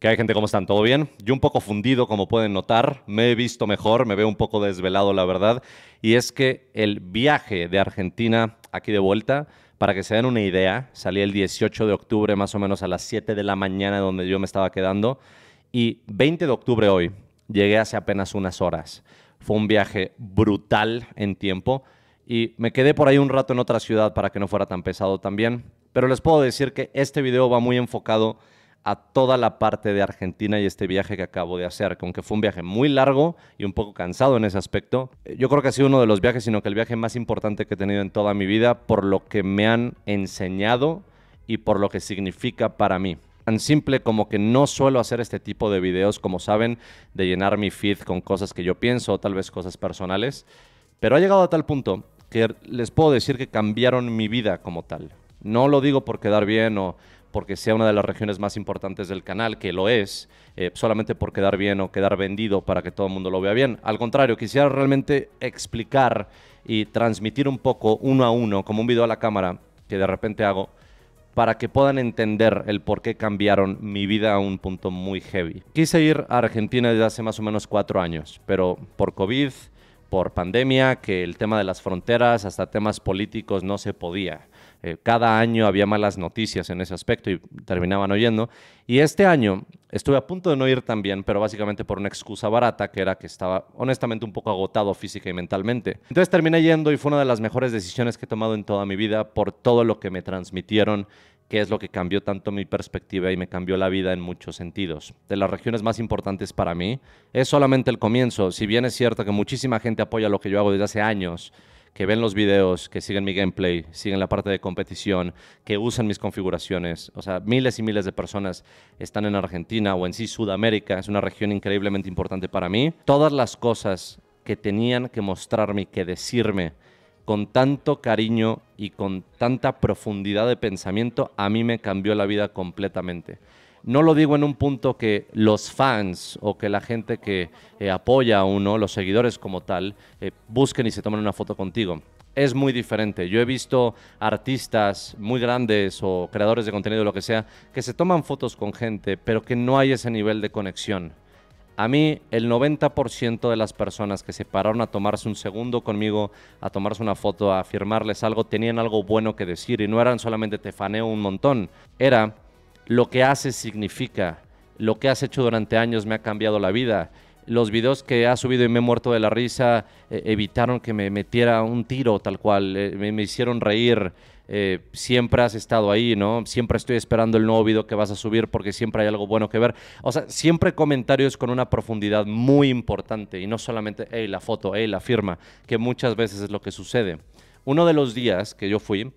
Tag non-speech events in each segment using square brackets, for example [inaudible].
¿Qué hay gente? ¿Cómo están? ¿Todo bien? Yo un poco fundido, como pueden notar, me he visto mejor, me veo un poco desvelado, la verdad. Y es que el viaje de Argentina aquí de vuelta, para que se den una idea, salí el 18 de octubre más o menos a las 7 de la mañana donde yo me estaba quedando. Y 20 de octubre hoy, llegué hace apenas unas horas. Fue un viaje brutal en tiempo y me quedé por ahí un rato en otra ciudad para que no fuera tan pesado también. Pero les puedo decir que este video va muy enfocado a toda la parte de Argentina y este viaje que acabo de hacer, que aunque fue un viaje muy largo y un poco cansado en ese aspecto, eh, yo creo que ha sido uno de los viajes, sino que el viaje más importante que he tenido en toda mi vida por lo que me han enseñado y por lo que significa para mí tan simple como que no suelo hacer este tipo de videos, como saben, de llenar mi feed con cosas que yo pienso, o tal vez cosas personales, pero ha llegado a tal punto que les puedo decir que cambiaron mi vida como tal. No lo digo por quedar bien o porque sea una de las regiones más importantes del canal, que lo es, eh, solamente por quedar bien o quedar vendido para que todo el mundo lo vea bien. Al contrario, quisiera realmente explicar y transmitir un poco uno a uno, como un video a la cámara que de repente hago, para que puedan entender el por qué cambiaron mi vida a un punto muy heavy. Quise ir a Argentina desde hace más o menos cuatro años, pero por COVID por pandemia, que el tema de las fronteras, hasta temas políticos, no se podía. Eh, cada año había malas noticias en ese aspecto y terminaban oyendo. Y este año estuve a punto de no ir también, pero básicamente por una excusa barata, que era que estaba honestamente un poco agotado física y mentalmente. Entonces terminé yendo y fue una de las mejores decisiones que he tomado en toda mi vida por todo lo que me transmitieron que es lo que cambió tanto mi perspectiva y me cambió la vida en muchos sentidos. De las regiones más importantes para mí es solamente el comienzo, si bien es cierto que muchísima gente apoya lo que yo hago desde hace años, que ven los videos, que siguen mi gameplay, siguen la parte de competición, que usan mis configuraciones. O sea, miles y miles de personas están en Argentina o en sí Sudamérica, es una región increíblemente importante para mí. Todas las cosas que tenían que mostrarme, que decirme, con tanto cariño y con tanta profundidad de pensamiento, a mí me cambió la vida completamente. No lo digo en un punto que los fans o que la gente que eh, apoya a uno, los seguidores como tal, eh, busquen y se tomen una foto contigo. Es muy diferente. Yo he visto artistas muy grandes o creadores de contenido, lo que sea, que se toman fotos con gente, pero que no hay ese nivel de conexión. A mí, el 90% de las personas que se pararon a tomarse un segundo conmigo, a tomarse una foto, a firmarles algo, tenían algo bueno que decir y no eran solamente te faneo un montón. Era lo que haces significa, lo que has hecho durante años me ha cambiado la vida. Los videos que has subido y me he muerto de la risa eh, evitaron que me metiera un tiro tal cual, eh, me hicieron reír. Eh, siempre has estado ahí, ¿no? Siempre estoy esperando el nuevo video que vas a subir porque siempre hay algo bueno que ver. O sea, siempre comentarios con una profundidad muy importante y no solamente, hey, la foto, hey, la firma, que muchas veces es lo que sucede. Uno de los días que yo fui,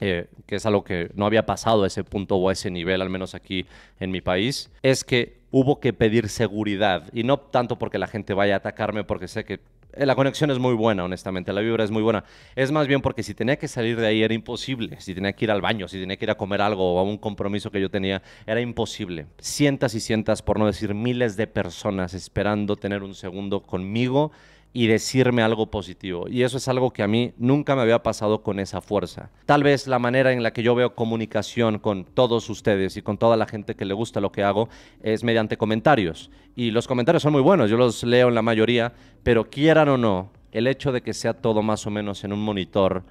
eh, que es algo que no había pasado a ese punto o a ese nivel, al menos aquí en mi país, es que hubo que pedir seguridad. Y no tanto porque la gente vaya a atacarme, porque sé que eh, la conexión es muy buena, honestamente, la vibra es muy buena. Es más bien porque si tenía que salir de ahí era imposible, si tenía que ir al baño, si tenía que ir a comer algo o a un compromiso que yo tenía, era imposible. Cientas y cientas, por no decir miles de personas esperando tener un segundo conmigo y decirme algo positivo. Y eso es algo que a mí nunca me había pasado con esa fuerza. Tal vez la manera en la que yo veo comunicación con todos ustedes y con toda la gente que le gusta lo que hago es mediante comentarios. Y los comentarios son muy buenos, yo los leo en la mayoría, pero quieran o no, el hecho de que sea todo más o menos en un monitor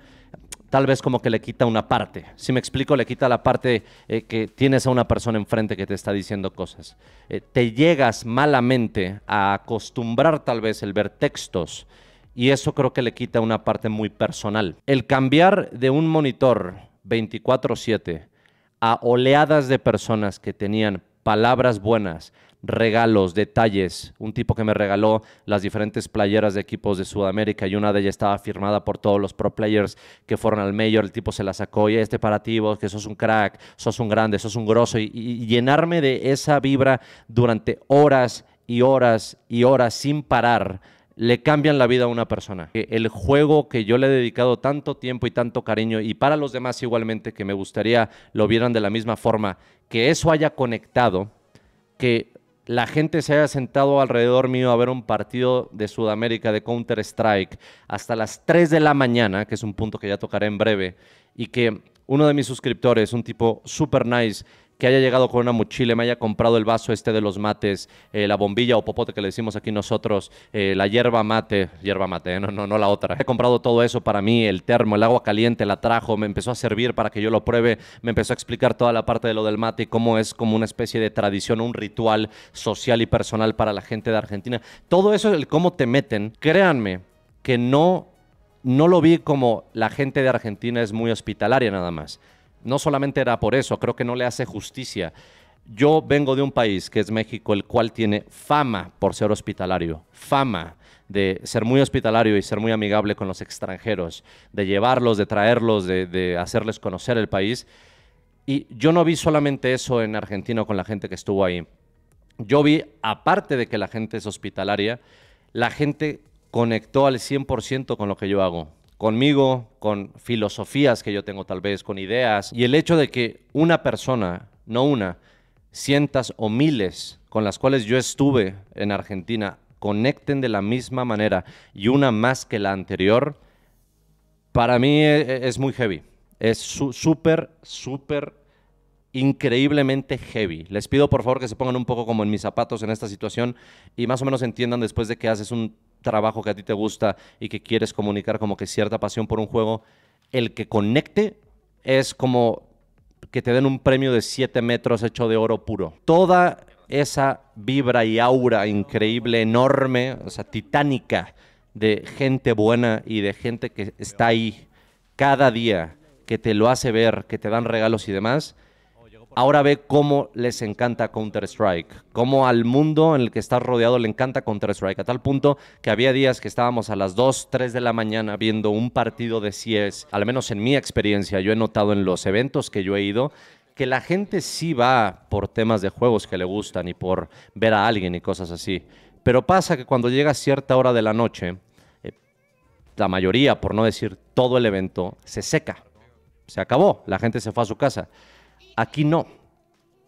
tal vez como que le quita una parte. Si me explico, le quita la parte eh, que tienes a una persona enfrente que te está diciendo cosas. Eh, te llegas malamente a acostumbrar tal vez el ver textos y eso creo que le quita una parte muy personal. El cambiar de un monitor 24/7 a oleadas de personas que tenían palabras buenas, regalos, detalles. Un tipo que me regaló las diferentes playeras de equipos de Sudamérica y una de ellas estaba firmada por todos los pro players que fueron al mayor. El tipo se la sacó y este para ti, vos que sos un crack, sos un grande, sos un grosso. Y, y, llenarme de esa vibra durante horas y horas y horas sin parar le cambian la vida a una persona. Eh, el juego que yo le he dedicado tanto tiempo y tanto cariño, y para los demás igualmente, que me gustaría lo vieran de la misma forma, que eso haya conectado, que la gente se haya sentado alrededor mío a ver un partido de Sudamérica de Counter-Strike hasta las 3 de la mañana, que es un punto que ya tocaré en breve, y que uno de mis suscriptores, un tipo super nice, que haya llegado con una mochila, me haya comprado el vaso este de los mates, eh, la bombilla o popote que le decimos aquí nosotros, eh, la hierba mate, hierba mate, eh, no, no, la otra. He comprado todo eso para mí, el termo, el agua caliente, la trajo, me empezó a servir para que yo lo pruebe, me empezó a explicar toda la parte de lo del mate y cómo es como una especie de tradición, un ritual social y personal para la gente de Argentina. Todo eso, el cómo te meten, créanme que no, no lo vi como la gente de Argentina es muy hospitalaria nada más no solamente era por eso, creo que no le hace justicia. Yo vengo de un país que es México, el cual tiene fama por ser hospitalario, fama de ser muy hospitalario y ser muy amigable con los extranjeros, de llevarlos, de traerlos, de, hacerles conocer el país. Y yo no vi solamente eso en Argentina con la gente que estuvo ahí. Yo vi, aparte de que la gente es hospitalaria, la gente conectó al 100% con lo que yo hago conmigo, con filosofías que yo tengo tal vez, con ideas. Y el hecho de que una persona, no una, cientas o miles con las cuales yo estuve en Argentina, conecten de la misma manera y una más que la anterior, para mí e, e, es, muy heavy. Es súper, súper increíblemente heavy. Les pido por favor que se pongan un poco como en mis zapatos en esta situación y más o menos entiendan después de que haces un trabajo que a ti te gusta y que quieres comunicar como que cierta pasión por un juego, el que conecte es como que te den un premio de 7 metros hecho de oro puro. Toda esa vibra y aura increíble, enorme, o sea, titánica, de gente buena y de gente que está ahí cada día, que te lo hace ver, que te dan regalos y demás, ahora ve cómo les encanta Counter-Strike, cómo al mundo en el que está rodeado le encanta Counter-Strike, a tal punto que había días que estábamos a las 2, 3 de la mañana viendo un partido de CS, al menos en mi experiencia, yo he notado en los eventos que yo he ido, que la gente sí va por temas de juegos que le gustan y por ver a alguien y cosas así. Pero pasa que cuando llega cierta hora de la noche, eh, la mayoría, por no decir todo el evento, se seca. Se acabó, la gente se fue a su casa. Aquí no.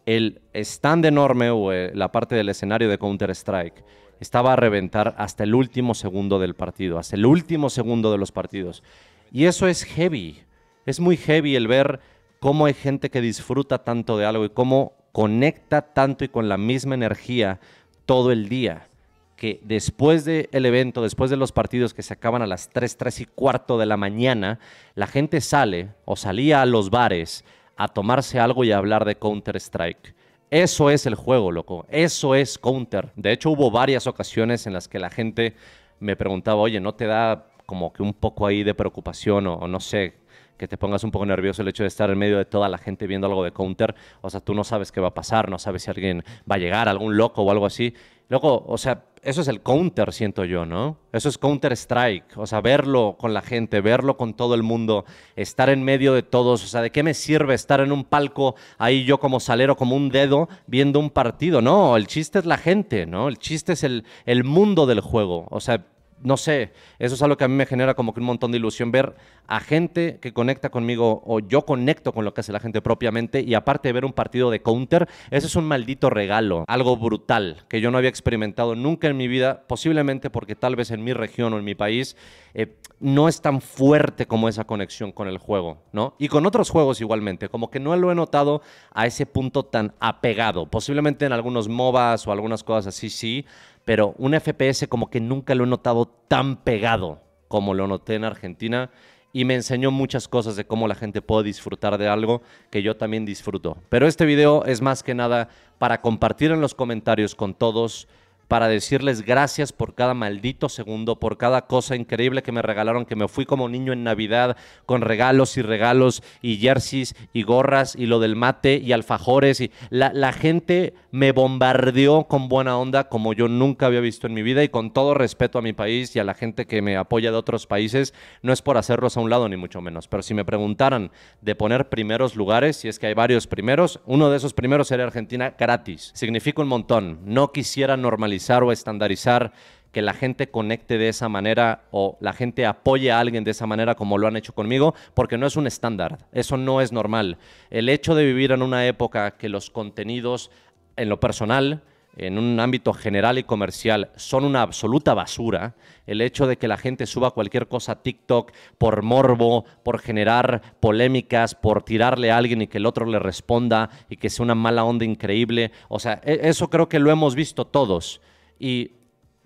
El stand enorme o eh, la parte del escenario de Counter-Strike estaba a reventar hasta el último segundo del partido, hasta el último segundo de los partidos. Y eso es heavy. Es muy heavy el ver cómo hay gente que disfruta tanto de algo y cómo conecta tanto y con la misma energía todo el día. Que después del evento, después de los partidos que se acaban a las 3, 3 y cuarto de la mañana, la gente sale o salía a los bares a tomarse algo y a hablar de Counter-Strike. Eso es el juego, loco. Eso es Counter. De hecho, hubo varias ocasiones en las que la gente me preguntaba, oye, ¿no te da como que un poco ahí de preocupación o, o no sé, que te pongas un poco nervioso el hecho de estar en medio de toda la gente viendo algo de Counter. O sea, tú no sabes qué va a pasar, no sabes si alguien va a llegar, algún loco o algo así. Luego, o sea, eso es el counter, siento yo, ¿no? Eso es counter strike, o sea, verlo con la gente, verlo con todo el mundo, estar en medio de todos, o sea, ¿de qué me sirve estar en un palco ahí yo como salero, como un dedo, viendo un partido? No, el chiste es la gente, ¿no? El chiste es el, el mundo del juego, o sea, no sé, eso es algo que a mí me genera como que un montón de ilusión ver a gente que conecta conmigo o yo conecto con lo que hace la gente propiamente y aparte de ver un partido de counter, eso es un maldito regalo, algo brutal que yo no había experimentado nunca en mi vida, posiblemente porque tal vez en mi región o en mi país eh, no es tan fuerte como esa conexión con el juego, ¿no? Y con otros juegos igualmente, como que no lo he notado a ese punto tan apegado, posiblemente en algunos MOBAs o algunas cosas así sí, pero un FPS como que nunca lo he notado tan pegado como lo noté en Argentina y me enseñó muchas cosas de cómo la gente puede disfrutar de algo que yo también disfruto. Pero este video es más que nada para compartir en los comentarios con todos para decirles gracias por cada maldito segundo, por cada cosa increíble que me regalaron, que me fui como niño en Navidad con regalos y regalos y jerseys y gorras y lo del mate y alfajores. Y la, gente me bombardeó con buena onda como yo nunca había visto en mi vida y con todo respeto a mi país y a la gente que me apoya de otros países, no es por hacerlos a un lado ni mucho menos, pero si me preguntaran de poner primeros lugares, si es que hay varios primeros, uno de esos primeros sería Argentina gratis. Significa un montón. No quisiera normalizar o estandarizar que la gente conecte de esa manera o la gente apoye a alguien de esa manera como lo han hecho conmigo, porque no es un estándar, eso no es normal. El hecho de vivir en una época que los contenidos en lo personal, en un ámbito general y comercial son una absoluta basura, el hecho de que la gente suba cualquier cosa a TikTok por morbo, por generar polémicas, por tirarle a alguien y que el otro le responda y que sea una mala onda increíble, o sea, e-, eso creo que lo hemos visto todos. Y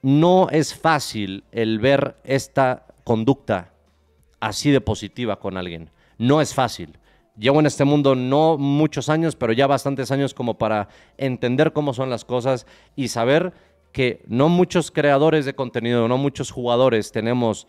no es fácil el ver esta conducta así de positiva con alguien. No es fácil. Llevo en este mundo no muchos años, pero ya bastantes años como para entender cómo son las cosas y saber que no muchos creadores de contenido, no muchos jugadores tenemos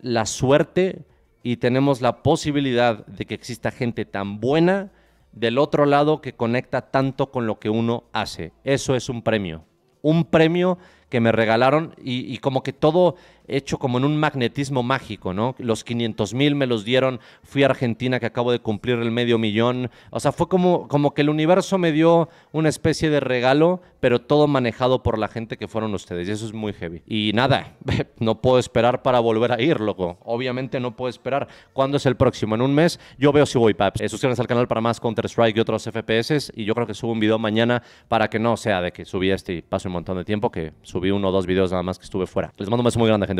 la suerte y tenemos la posibilidad de que exista gente tan buena del otro lado que conecta tanto con lo que uno hace. Eso es un premio un premio que me regalaron y, como que todo hecho como en un magnetismo mágico, ¿no? Los 500 mil me los dieron, fui a Argentina que acabo de cumplir el medio millón, o sea, fue como, como que el universo me dio una especie de regalo, pero todo manejado por la gente que fueron ustedes, y eso es muy heavy. Y nada, [laughs] no puedo esperar para volver a ir, loco, obviamente no puedo esperar. ¿Cuándo es el próximo? En un mes, yo veo si voy, Paps. Eh, suscríbanse al canal para más Counter-Strike y otros FPS, y yo creo que subo un video mañana para que no sea de que subí este y pase un montón de tiempo, que subí uno o dos videos nada más que estuve fuera. Les mando un beso muy grande, gente.